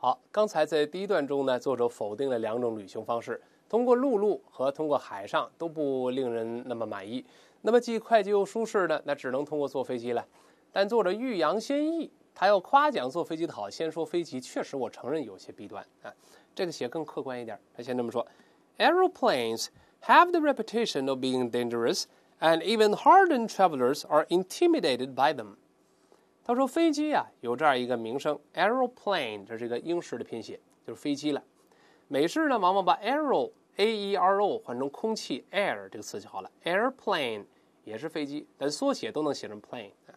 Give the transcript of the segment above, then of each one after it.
好，刚才在第一段中呢，作者否定了两种旅行方式，通过陆路和通过海上都不令人那么满意。那么既快捷又舒适的，那只能通过坐飞机了。但作者欲扬先抑，他要夸奖坐飞机的好，先说飞机确实我承认有些弊端啊，这个写更客观一点。他先这么说：Airplanes have the reputation of being dangerous, and even hardened travelers are intimidated by them. 他说：“飞机呀，有这样一个名声 a e r o p l a n e 这是一个英式的拼写，就是飞机了。美式呢，往往把 aero a e r o 换成空气 air 这个词就好了。airplane 也是飞机，但缩写都能写成 plane 啊。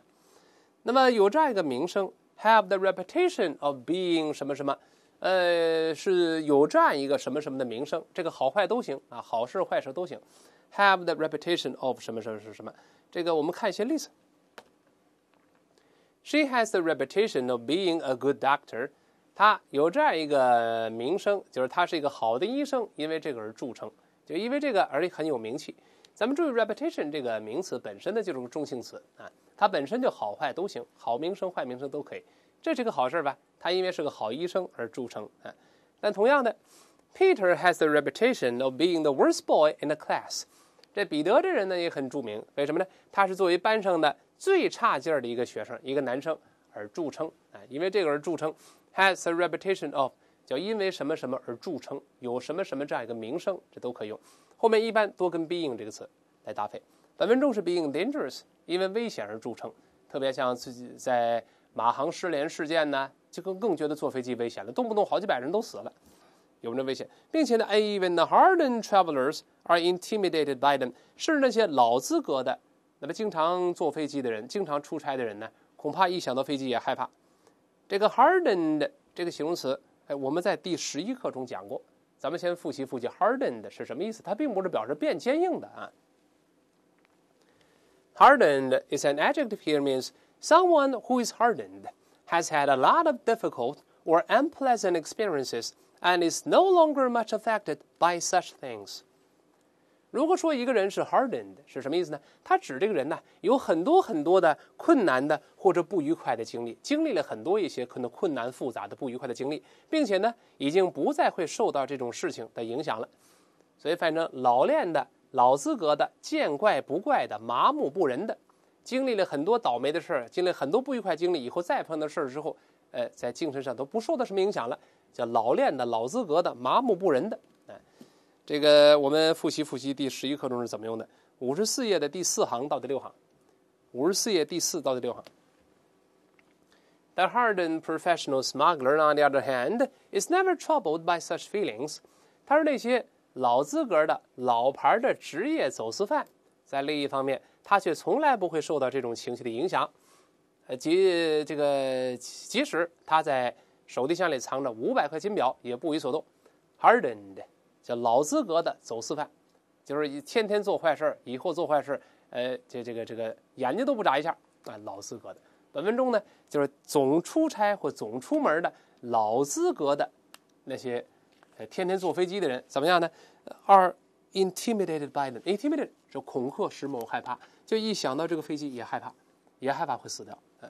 那么有这样一个名声，have the reputation of being 什么什么，呃，是有这样一个什么什么的名声，这个好坏都行啊，好事坏事都行。have the reputation of 什么什么是什么？这个我们看一些例子。” She has the reputation of being a good doctor，她有这样一个名声，就是她是一个好的医生，因为这个而著称，就因为这个而很有名气。咱们注意 reputation 这个名词本身呢就是个中性词啊，它本身就好坏都行，好名声坏名声都可以，这是个好事吧？他因为是个好医生而著称啊。但同样的，Peter has the reputation of being the worst boy in the class，这彼得这人呢也很著名，为什么呢？他是作为班上的。最差劲的一个学生，一个男生而著称啊，因为这个而著称，has a reputation of 叫因为什么什么而著称，有什么什么这样一个名声，这都可以用。后面一般多跟 being 这个词来搭配。本文中是 being dangerous，因为危险而著称。特别像自己在马航失联事件呢，就更更觉得坐飞机危险了，动不动好几百人都死了，有没有危险？并且呢，even the hardened travelers are intimidated by them，甚至那些老资格的。那么，经常坐飞机的人，经常出差的人呢，恐怕一想到飞机也害怕。这个 hardened 这个形容词，哎，我们在第十一课中讲过，咱们先复习复习 hardened 是什么意思。它并不是表示变坚硬的啊。Hardened is an adjective here means someone who is hardened has had a lot of difficult or unpleasant experiences and is no longer much affected by such things. 如果说一个人是 hardened，是什么意思呢？他指这个人呢，有很多很多的困难的或者不愉快的经历，经历了很多一些可能困难复杂的不愉快的经历，并且呢，已经不再会受到这种事情的影响了。所以，反正老练的、老资格的、见怪不怪的、麻木不仁的，经历了很多倒霉的事儿，经历很多不愉快经历以后，再碰到事儿之后，呃，在精神上都不受到什么影响了，叫老练的、老资格的、麻木不仁的。这个我们复习复习第十一课中是怎么用的？五十四页的第四行到第六行，五十四页第四到第六行。The hardened professional smuggler, on the other hand, is never troubled by such feelings。他是那些老资格的老牌的职业走私犯，在另一方面，他却从来不会受到这种情绪的影响。呃，即这个，即使他在手提箱里藏着五百块金表，也不为所动。Hardened。老资格的走私犯，就是天天做坏事，以后做坏事，呃，这这个这个眼睛都不眨一下，啊，老资格的。本文中呢，就是总出差或总出门的老资格的那些，呃，天天坐飞机的人怎么样呢？a r e intimidated by them，intimidated 是恐吓，使某害怕，就一想到这个飞机也害怕，也害怕会死掉。嗯，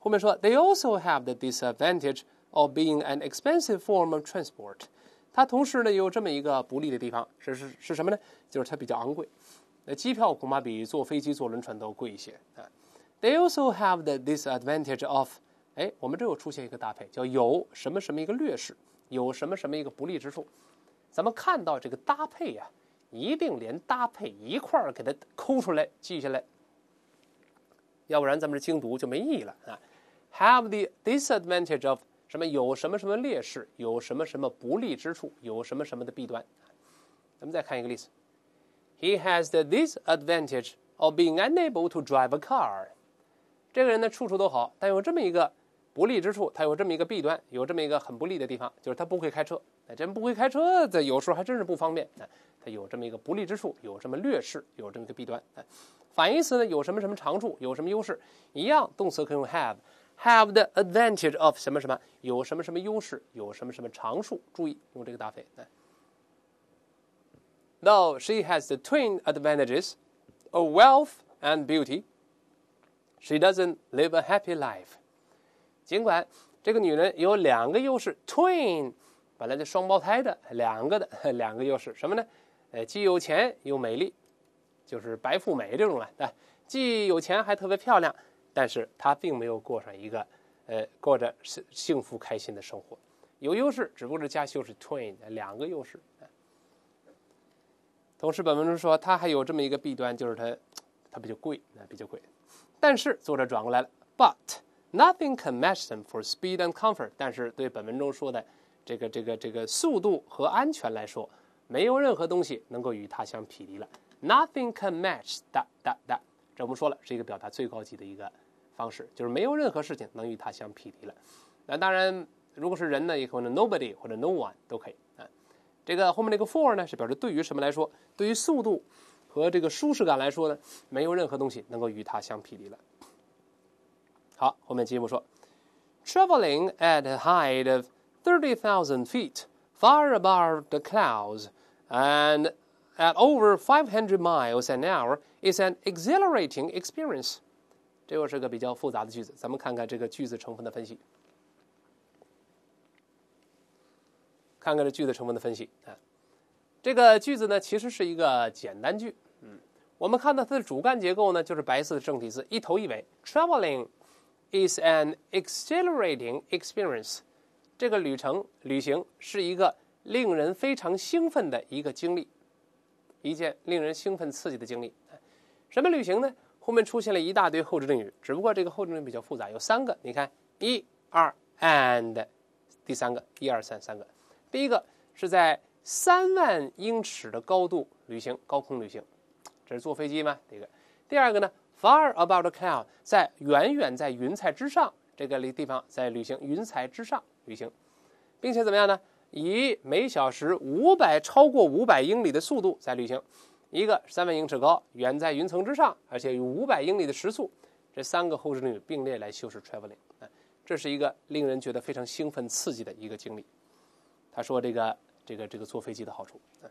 后面说，they also have the disadvantage of being an expensive form of transport。它同时呢也有这么一个不利的地方，是是是什么呢？就是它比较昂贵，那机票恐怕比坐飞机、坐轮船都要贵一些啊。They also have the disadvantage of，哎，我们这又出现一个搭配，叫有什么什么一个劣势，有什么什么一个不利之处。咱们看到这个搭配呀，一定连搭配一块儿给它抠出来记下来，要不然咱们这精读就没意义了啊。Have the disadvantage of。什么有什么什么劣势，有什么什么不利之处，有什么什么的弊端。咱们再看一个例子：He has this e advantage of being unable to drive a car。这个人呢，处处都好，但有这么一个不利之处，他有这么一个弊端，有这么一个很不利的地方，就是他不会开车。那真不会开车，这有时候还真是不方便。他有这么一个不利之处，有这么劣势，有这么个弊端。反义词呢，有什么什么长处，有什么优势，一样，动词可以用 have。Have the advantage of 什么什么，有什么什么优势，有什么什么常数？注意用这个搭配。No, she has the twin advantages of wealth and beauty. She doesn't live a happy life. 尽管这个女人有两个优势，twin 本来就双胞胎的，两个的两个优势什么呢？呃，既有钱又美丽，就是白富美这种了。既有钱还特别漂亮。但是他并没有过上一个，呃，过着幸幸福开心的生活。有优势，只不过是加修是 twin 两个优势。同时，本文中说他还有这么一个弊端，就是他，他比较贵，啊，比较贵。但是作者转过来了，but nothing can match them for speed and comfort。但是对本文中说的这个这个这个速度和安全来说，没有任何东西能够与它相匹敌了。Nothing can match 哒哒哒。这我们说了，是一个表达最高级的一个方式，就是没有任何事情能与它相匹敌了。那当然，如果是人呢，也可能 n o b o d y 或者 no one 都可以啊。这个后面这个 for 呢，是表示对于什么来说，对于速度和这个舒适感来说呢，没有任何东西能够与它相匹敌了。好，后面进一步说，traveling at a height of thirty thousand feet, far above the clouds, and at over five hundred miles an hour. is an exhilarating experience，这又是个比较复杂的句子。咱们看看这个句子成分的分析，看看这句子成分的分析啊。这个句子呢，其实是一个简单句。嗯，我们看到它的主干结构呢，就是白色的正体字，一头一尾。Traveling is an exhilarating experience。这个旅程、旅行是一个令人非常兴奋的一个经历，一件令人兴奋刺激的经历。什么旅行呢？后面出现了一大堆后置定语，只不过这个后置定语比较复杂，有三个。你看，一、二，and，第三个，一二三，三个。第一个是在三万英尺的高度旅行，高空旅行，这是坐飞机吗？这个。第二个呢，far above the cloud，在远远在云彩之上这个地方在旅行，云彩之上旅行，并且怎么样呢？以每小时五百，超过五百英里的速度在旅行。一个三万英尺高，远在云层之上，而且有五百英里的时速，这三个后置语并列来修饰 traveling，啊，这是一个令人觉得非常兴奋、刺激的一个经历。他说这个、这个、这个坐飞机的好处，啊，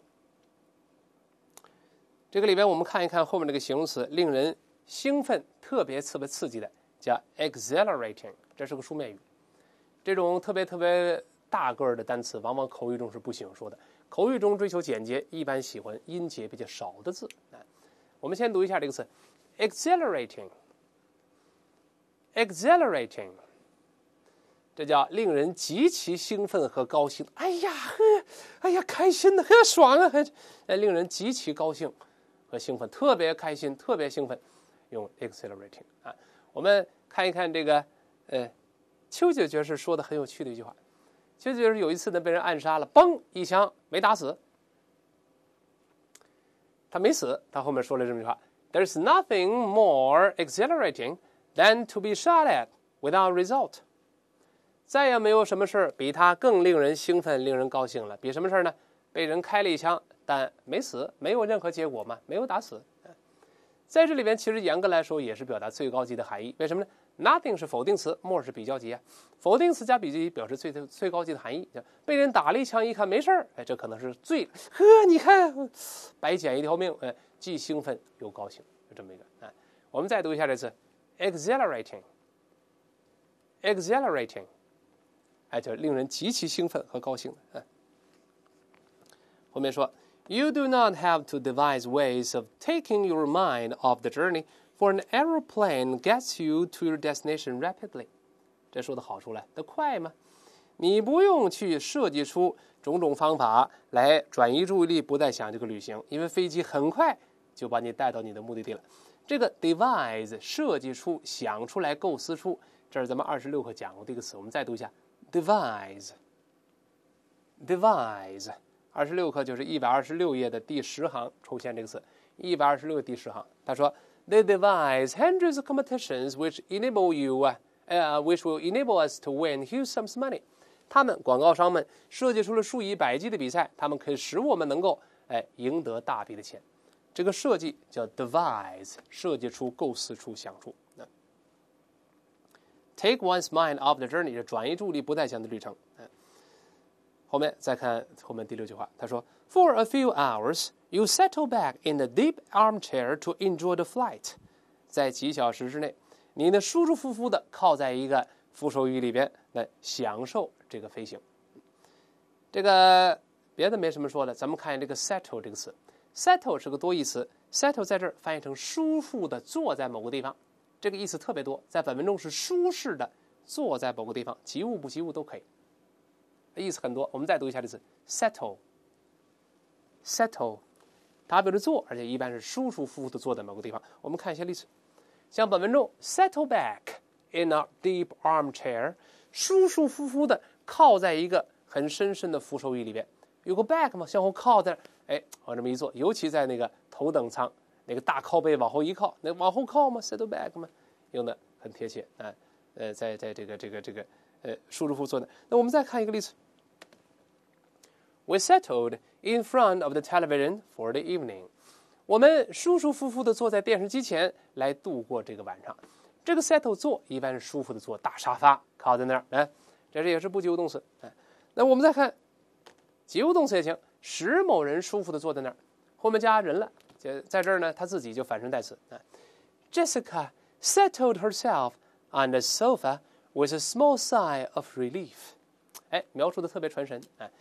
这个里边我们看一看后面这个形容词，令人兴奋、特别特别刺激的，叫 exhilarating，这是个书面语，这种特别特别大个儿的单词，往往口语中是不喜欢说的。口语中追求简洁，一般喜欢音节比较少的字。啊，我们先读一下这个词 e x h e l a r a t i n g e x h e l a r a t i n g 这叫令人极其兴奋和高兴。哎呀呵，哎呀，开心的很爽啊！令人极其高兴和兴奋，特别开心，特别兴奋，用 accelerating 啊。我们看一看这个呃，丘吉尔爵士说的很有趣的一句话：丘吉尔有一次呢被人暗杀了，嘣一枪。没打死，他没死。他后面说了这么一句话：“There's nothing more exhilarating than to be shot at without result。”再也没有什么事比他更令人兴奋、令人高兴了。比什么事呢？被人开了一枪，但没死，没有任何结果嘛，没有打死。在这里边，其实严格来说也是表达最高级的含义。为什么呢？Nothing 是否定词，more 是比较级，否定词加比较级表示最最高级的含义。就被人打了一枪，一看没事儿，哎，这可能是最呵。你看，白捡一条命，哎，既兴奋又高兴，就这么一个。哎，我们再读一下这次，exhilarating，exhilarating，哎，就令人极其兴奋和高兴。啊，后面说，You do not have to devise ways of taking your mind off the journey。For an aeroplane gets you to your destination rapidly，这说的好处嘞，它快吗？你不用去设计出种种方法来转移注意力，不再想这个旅行，因为飞机很快就把你带到你的目的地了。这个 d e v i s e 设计出、想出来、构思出，这是咱们二十六课讲过的一个词。我们再读一下 d e v i s e d e v i s e 二十六课就是一百二十六页的第十行出现这个词，一百二十六第十行，他说。they devise hundreds of competitions which enable you, uh, which will enable us to win huge sums money。他们广告商们设计出了数以百计的比赛，他们可以使我们能够哎赢得大笔的钱。这个设计叫 devise，设计出、构思出、想出。Take one's mind off the journey，转移注意力，不再想的旅程。后面再看后面第六句话，他说：“For a few hours, you settle back in the deep armchair to enjoy the flight。”在几小时之内，你呢舒舒服服的靠在一个扶手椅里边来享受这个飞行。这个别的没什么说的，咱们看这个 “settle” 这个词，“settle” 是个多义词，“settle” 在这儿翻译成舒服的坐在某个地方，这个意思特别多，在本文中是舒适的坐在某个地方，及物不及物都可以。意思很多，我们再读一下例子：settle，settle，它表示坐，而且一般是舒舒服服的坐在某个地方。我们看一些例子，像本文中 “settle back in a deep armchair”，舒舒服服的靠在一个很深深的扶手椅里边。有个 “back” 嘛，向后靠在那哎，往这么一坐。尤其在那个头等舱，那个大靠背往后一靠，那往后靠嘛 s e t t l e back 嘛，用的很贴切啊，呃，在在这个这个这个呃，舒舒服服坐的。那我们再看一个例子。We settled in front of the television for the evening。我们舒舒服服地坐在电视机前来度过这个晚上。这个 settle 坐一般是舒服的坐大沙发，靠在那儿。哎，这是也是不及物动词。哎，那我们再看，及物动词也行。使某人舒服地坐在那儿，后面加人了，就在这儿呢。他自己就反身代词。哎，Jessica settled herself on the sofa with a small sigh of relief。哎，描述的特别传神。哎。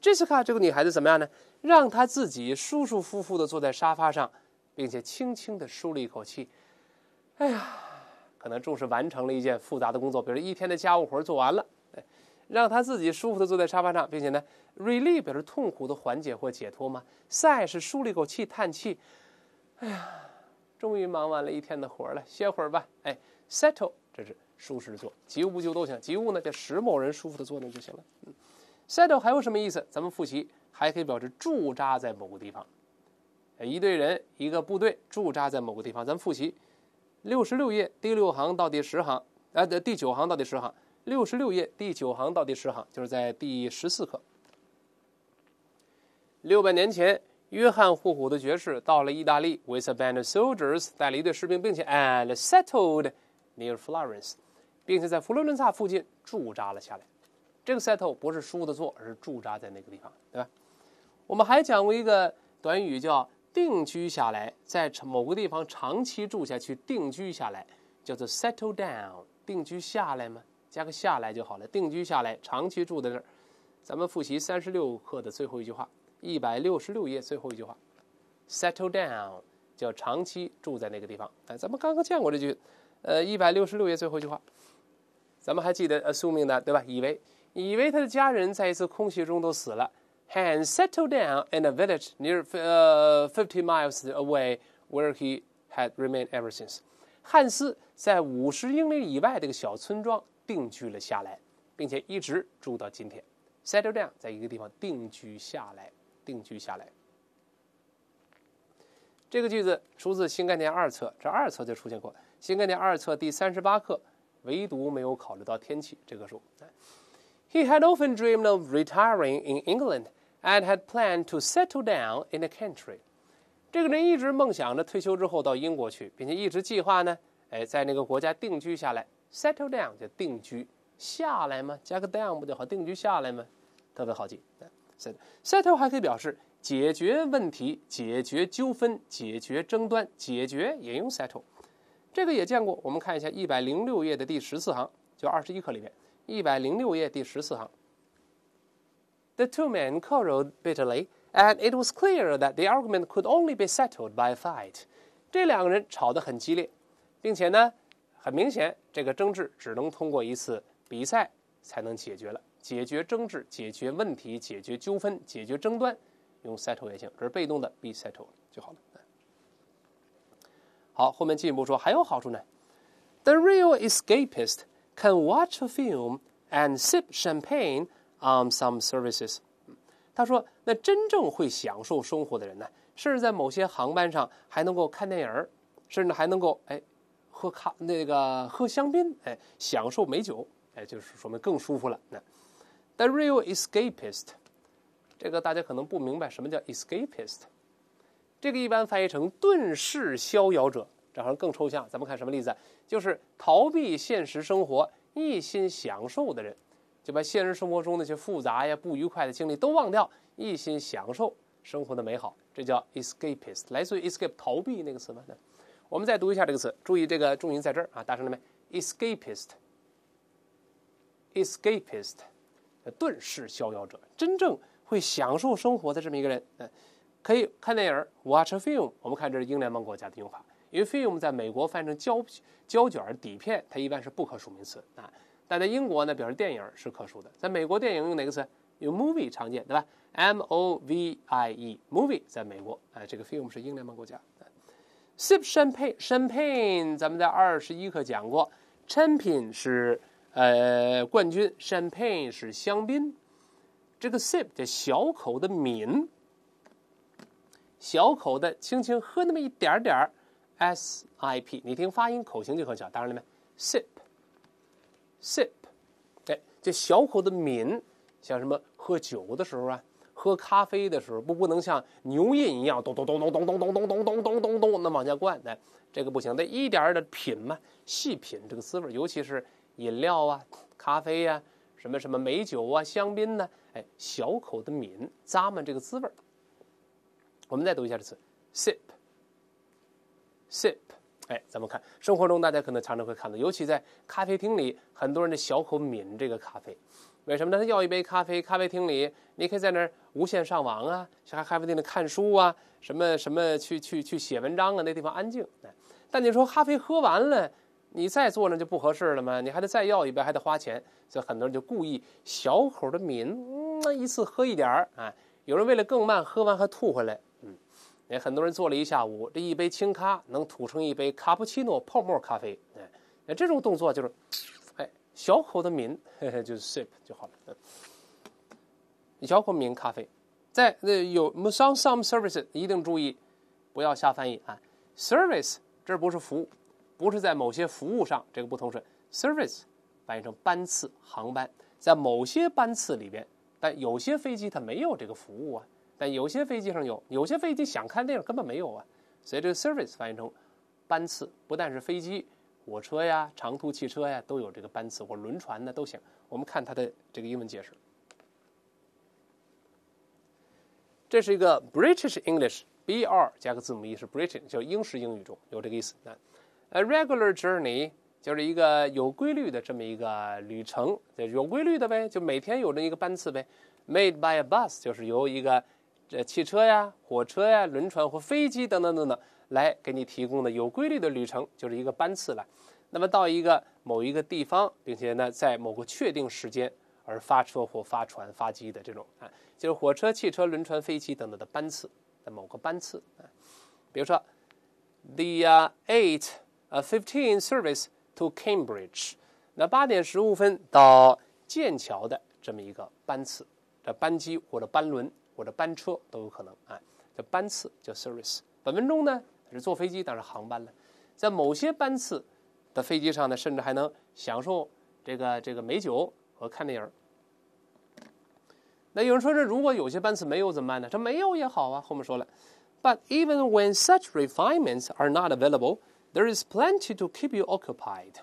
这次看这个女孩子怎么样呢？让她自己舒舒服服的坐在沙发上，并且轻轻的舒了一口气。哎呀，可能正是完成了一件复杂的工作，比如一天的家务活做完了。哎，让她自己舒服的坐在沙发上，并且呢，relieve 表示痛苦的缓解或解脱吗？sigh 是舒了一口气，叹气。哎呀，终于忙完了一天的活了，歇会儿吧。哎，settle 这是舒适的坐，及物就都行，及物呢就使某人舒服的坐那就行了。嗯。Settle 还有什么意思？咱们复习还可以表示驻扎在某个地方，一队人、一个部队驻扎在某个地方。咱们复习六十六页第六行到第十行，哎，第九行到第十行。六十六页第九行到第十行就是在第十四课。六百年前，约翰·霍普的爵士到了意大利，with a band of soldiers，带了一队士兵，并且 and settled near Florence，并且在佛罗伦萨附近驻扎了下来。这个 settle 不是书的坐，而是驻扎在那个地方，对吧？我们还讲过一个短语叫定居下来，在某个地方长期住下去。定居下来叫做 settle down，定居下来吗？加个下来就好了。定居下来，长期住在那儿。咱们复习三十六课的最后一句话，一百六十六页最后一句话，settle down 叫长期住在那个地方。哎，咱们刚刚见过这句，呃，一百六十六页最后一句话，咱们还记得呃宿命的对吧？以为。以为他的家人在一次空袭中都死了。Han settled down in a village near, 呃 fifty miles away, where he had remained ever since. 汉斯在五十英里以外的一个小村庄定居了下来，并且一直住到今天。Settle down 在一个地方定居下来，定居下来。这个句子出自《新概念二册》，这二册就出现过。《新概念二册》第三十八课，唯独没有考虑到天气这个数。He had often dreamed of retiring in England and had planned to settle down in the country。这个人一直梦想着退休之后到英国去，并且一直计划呢，哎，在那个国家定居下来。Settle down 就定居下来嘛，加个 down 不就好，定居下来嘛，特别好记。s e t t l e s e t t l e 还可以表示解决问题、解决纠纷、解决争端、解决也用 settle。这个也见过，我们看一下一百零六页的第十四行，就二十一课里面。一百零六页第十四行。The two men q u a r r e l e d bitterly, and it was clear that the argument could only be settled by fight. 这两个人吵得很激烈，并且呢，很明显，这个争执只能通过一次比赛才能解决。了解决争执、解决问题、解决纠纷、解决争端，用 settle 也行，这是被动的，be settled 就好了。好，后面进一步说，还有好处呢。The real escapist. Can watch a film and sip champagne on some services。他说：“那真正会享受生活的人呢，甚至在某些航班上还能够看电影甚至还能够哎喝咖那个喝香槟哎享受美酒哎就是说明更舒服了。”那 The real escapist，这个大家可能不明白什么叫 escapist，这个一般翻译成遁世逍遥者。这好像更抽象。咱们看什么例子？就是逃避现实生活、一心享受的人，就把现实生活中那些复杂呀、不愉快的经历都忘掉，一心享受生活的美好。这叫 escapist，来自于 escape 逃避那个词嘛？我们再读一下这个词，注意这个重音在这儿啊！大声点没 escapist，escapist，遁世逍遥者，真正会享受生活的这么一个人。嗯，可以看电影 watch a film。我们看这是英联邦国家的用法。因为 film 在美国翻译成胶胶卷底片，它一般是不可数名词啊。但在英国呢，表示电影是可数的。在美国，电影用哪个词？用 movie 常见，对吧？M O V I E，movie 在美国啊，这个 film 是英联邦国家。sip champagne，咱们在二十一课讲过，champion 是呃冠军，champagne 是香槟。这个 sip 叫小口的抿，小口的，轻轻喝那么一点点儿。S I P，你听发音口型就很小，当然了，没 sip，sip，哎，这小口的抿，像什么喝酒的时候啊，喝咖啡的时候，不不能像牛饮一样咚咚咚咚咚咚咚咚咚咚咚咚咚，那往下灌，哎，这个不行，得一点儿点品嘛，细品这个滋味，尤其是饮料啊，咖啡呀，什么什么美酒啊，香槟呢，哎，小口的抿，咂满这个滋味我们再读一下这词 sip。sip，哎，咱们看生活中，大家可能常常会看到，尤其在咖啡厅里，很多人的小口抿这个咖啡，为什么呢？他要一杯咖啡，咖啡厅里你可以在那儿无线上网啊，咖啡厅里看书啊，什么什么去去去写文章啊，那地方安静。但你说咖啡喝完了，你再坐那就不合适了吗？你还得再要一杯，还得花钱。所以很多人就故意小口的抿，一次喝一点儿。啊。有人为了更慢，喝完还吐回来。也很多人做了一下午，这一杯清咖能吐成一杯卡布奇诺泡沫咖啡。哎，那这种动作就是，哎，小口的抿，就是 sip 就好了。小口抿咖啡，在那有 some some services，一定注意，不要瞎翻译啊。Service，这不是服务，不是在某些服务上，这个不同是 Service 翻译成班次、航班，在某些班次里边，但有些飞机它没有这个服务啊。但有些飞机上有，有些飞机想看电影根本没有啊，所以这个 service 翻译成班次，不但是飞机、火车呀、长途汽车呀都有这个班次，或轮船的都行。我们看它的这个英文解释，这是一个 British English，B R 加个字母 E 是 British，就是英式英语中有这个意思。A regular journey 就是一个有规律的这么一个旅程，就是有规律的呗，就每天有这一个班次呗。Made by a bus 就是由一个这汽车呀、火车呀、轮船或飞机等等等等，来给你提供的有规律的旅程，就是一个班次了。那么到一个某一个地方，并且呢，在某个确定时间而发车或发船发机的这种啊，就是火车、汽车、轮船、飞机等等的班次，在某个班次啊，比如说 the eight fifteen service to Cambridge，那八点十五分到剑桥的这么一个班次的班机或者班轮。或者班车都有可能啊，叫班次叫 service。本文中呢是坐飞机，但是航班了。在某些班次的飞机上呢，甚至还能享受这个这个美酒和看电影。那有人说，这如果有些班次没有怎么办呢？这没有也好啊。后面说了，But even when such refinements are not available, there is plenty to keep you occupied。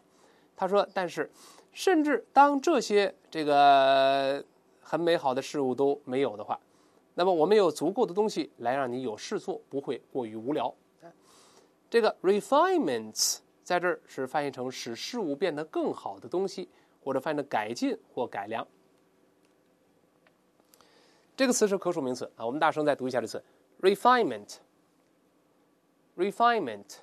他说，但是，甚至当这些这个很美好的事物都没有的话。那么我们有足够的东西来让你有事做，不会过于无聊。这个 refinements 在这儿是翻译成使事物变得更好的东西，或者翻译成改进或改良。这个词是可数名词啊，我们大声再读一下这个词：refinement，refinement，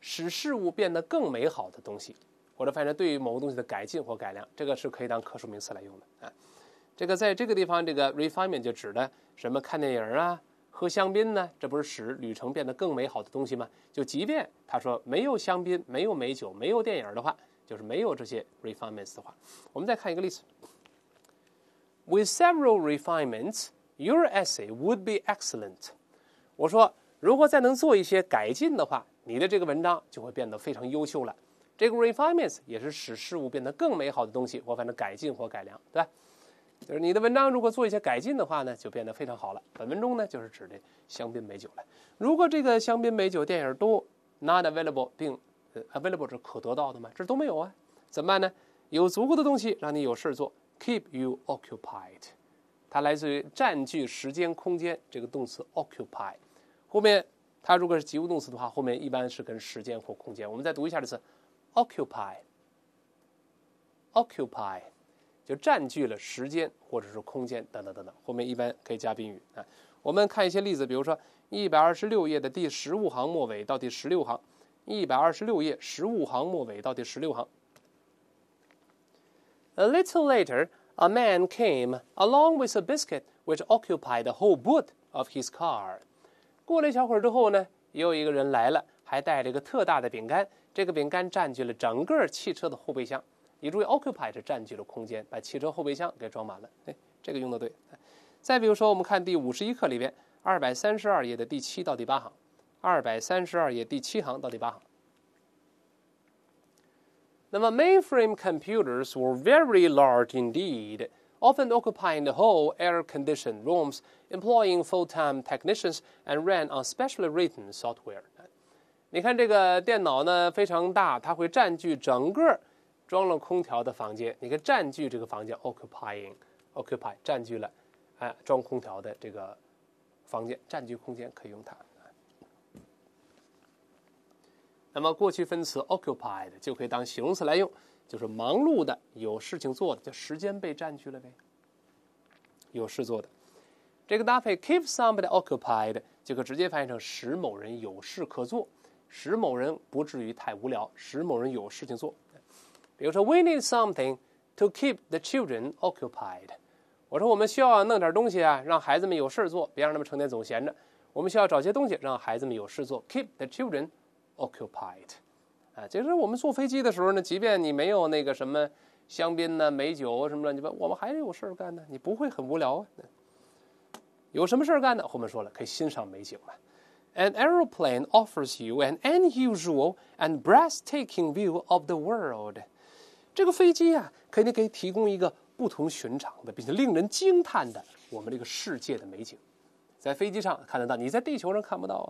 使事物变得更美好的东西，或者翻译成对某个东西的改进或改良。这个是可以当可数名词来用的啊。这个在这个地方，这个 refinement 就指的什么？看电影啊，喝香槟呢？这不是使旅程变得更美好的东西吗？就即便他说没有香槟、没有美酒、没有电影的话，就是没有这些 refinements 的话。我们再看一个例子：With several refinements, your essay would be excellent。我说，如果再能做一些改进的话，你的这个文章就会变得非常优秀了。这个 refinements 也是使事物变得更美好的东西。我反正改进或改良，对吧？就是你的文章如果做一些改进的话呢，就变得非常好了。本文中呢，就是指的香槟美酒了。如果这个香槟美酒电影多，not available，并 available 是可得到的吗？这都没有啊，怎么办呢？有足够的东西让你有事做，keep you occupied。它来自于占据时间空间这个动词 occupy。后面它如果是及物动词的话，后面一般是跟时间或空间。我们再读一下这是 occupy，occupy。就占据了时间，或者是空间，等等等等。后面一般可以加宾语啊。我们看一些例子，比如说一百二十六页的第十五行末尾到第十六行，一百二十六页十五行末尾到第十六行。A little later, a man came along with a biscuit which occupied the whole boot of his car。过了一小会儿之后呢，有一个人来了，还带着一个特大的饼干，这个饼干占据了整个汽车的后备箱。你注意，occupy 是占据了空间，把汽车后备箱给装满了。哎，这个用的对。再比如说，我们看第五十一课里边二百三十二页的第七到第八行，二百三十二页第七行到第八行。那么，mainframe computers were very large indeed, often occupying the whole air-conditioned rooms, employing full-time technicians, and ran on specially written software。你看这个电脑呢非常大，它会占据整个。装了空调的房间，你看占据这个房间，occupying，occupy 占据了，哎，装空调的这个房间占据空间可以用它。那么过去分词 occupied 就可以当形容词来用，就是忙碌的、有事情做的，就时间被占据了呗。有事做的，这个搭配 keep somebody occupied，就可直接翻译成使某人有事可做，使某人不至于太无聊，使某人有事情做。比如说，we need something to keep the children occupied。我说，我们需要弄点东西啊，让孩子们有事做，别让他们成天总闲着。我们需要找些东西让孩子们有事做，keep the children occupied。啊，其实我们坐飞机的时候呢，即便你没有那个什么香槟呢、美酒什么乱七八，我们还是有事儿干呢，你不会很无聊啊。有什么事儿干呢？后面说了，可以欣赏美景嘛。An airplane offers you an unusual and breathtaking view of the world. 这个飞机啊，肯定可以提供一个不同寻常的，并且令人惊叹的我们这个世界的美景，在飞机上看得到，你在地球上看不到啊。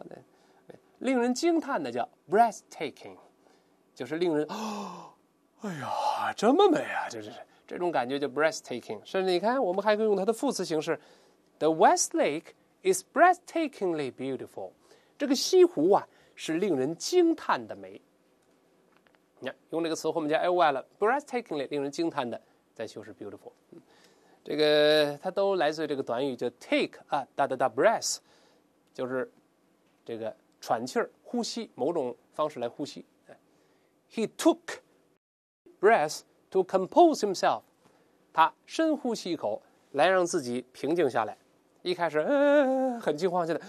令人惊叹的叫 b r e a t h t a k i n g 就是令人，哎呀，这么美啊！就是这种感觉叫 b r e a t h t a k i n g 甚至你看，我们还可以用它的副词形式，The West Lake is breathtakingly beautiful。这个西湖啊，是令人惊叹的美。你看，用这个词后面加 l y 了，breath-takingly 令人惊叹的，在修饰 beautiful。这个它都来自于这个短语，叫 take 啊，哒哒哒 breath，就是这个喘气儿、呼吸某种方式来呼吸。He took breath to compose himself。他深呼吸一口，来让自己平静下来。一开始很惊慌，现在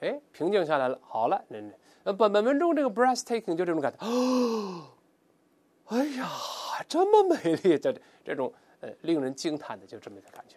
哎，平静下来了，好了，那那。本本文中这个 breathtaking 就这种感觉，哦，哎呀，这么美丽，这这种呃令人惊叹的，就这么一个感觉。